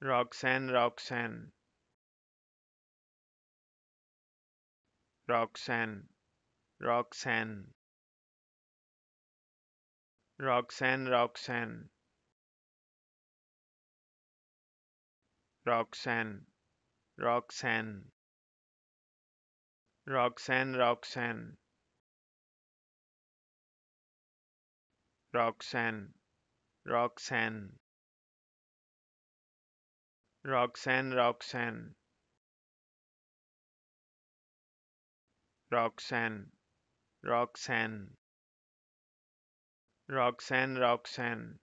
Roxanne, Roxanne. Roxanne, Roxanne. Roxanne, Roxanne. Roxanne, Roxanne. Roxanne, Roxanne. Roxanne, Roxanne. Roxanne, Roxanne. Roxanne, Roxanne. Roxanne, Roxanne.